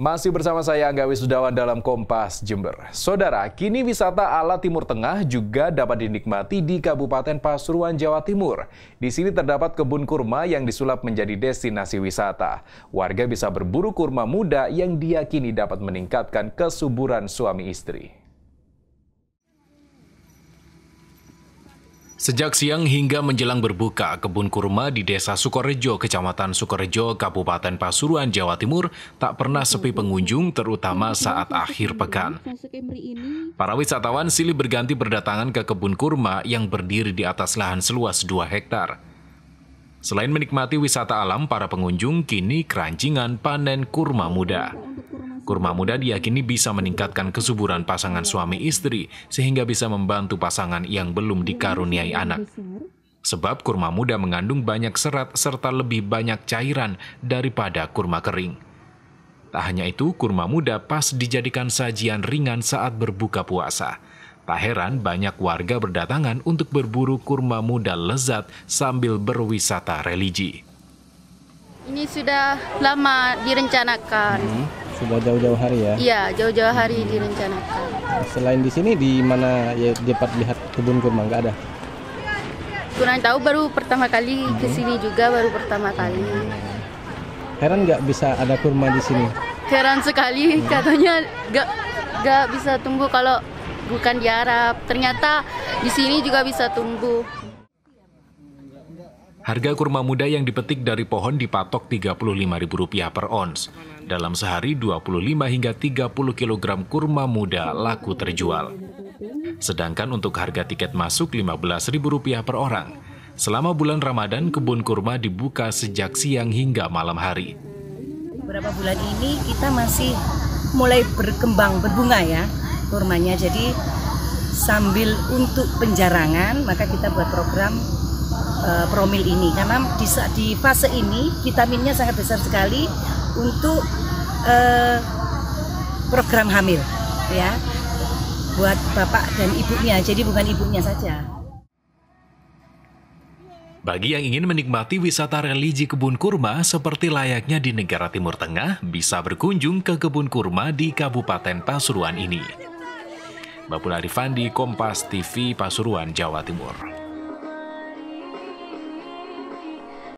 Masih bersama saya Angga Wisudawan dalam Kompas Jember. Saudara, kini wisata ala Timur Tengah juga dapat dinikmati di Kabupaten Pasuruan, Jawa Timur. Di sini terdapat kebun kurma yang disulap menjadi destinasi wisata. Warga bisa berburu kurma muda yang diyakini dapat meningkatkan kesuburan suami istri. Sejak siang hingga menjelang berbuka, kebun kurma di Desa Sukorejo, Kecamatan Sukorejo, Kabupaten Pasuruan, Jawa Timur, tak pernah sepi pengunjung, terutama saat akhir pekan. Para wisatawan silih berganti berdatangan ke kebun kurma yang berdiri di atas lahan seluas 2 hektar. Selain menikmati wisata alam, para pengunjung kini keranjingan panen kurma muda. Kurma muda diyakini bisa meningkatkan kesuburan pasangan suami istri sehingga bisa membantu pasangan yang belum dikaruniai anak. Sebab kurma muda mengandung banyak serat serta lebih banyak cairan daripada kurma kering. Tak hanya itu, kurma muda pas dijadikan sajian ringan saat berbuka puasa. Tak heran banyak warga berdatangan untuk berburu kurma muda lezat sambil berwisata religi. Ini sudah lama direncanakan. Hmm sudah jauh-jauh hari ya? Iya, jauh-jauh hari direncanakan. Selain di sini, di mana ya dapat lihat kebun kurma? Nggak ada? Kurang tahu, baru pertama kali hmm. ke sini juga, baru pertama kali. Hmm. Heran nggak bisa ada kurma di sini? Heran sekali, hmm. katanya nggak nggak bisa tumbuh kalau bukan di Arab. Ternyata di sini juga bisa tumbuh. Harga kurma muda yang dipetik dari pohon dipatok Rp35.000 per ons. Dalam sehari, 25 hingga 30 kg kurma muda laku terjual. Sedangkan untuk harga tiket masuk Rp15.000 per orang. Selama bulan Ramadan, kebun kurma dibuka sejak siang hingga malam hari. Beberapa bulan ini kita masih mulai berkembang, berbunga ya kurmanya. Jadi sambil untuk penjarangan, maka kita buat program uh, promil ini karena di, di fase ini vitaminnya sangat besar sekali untuk uh, program hamil ya buat bapak dan ibunya jadi bukan ibunya saja. Bagi yang ingin menikmati wisata religi kebun kurma seperti layaknya di negara Timur Tengah, bisa berkunjung ke kebun kurma di Kabupaten Pasuruan ini. Bapak Arifandi, Kompas TV, Pasuruan, Jawa Timur.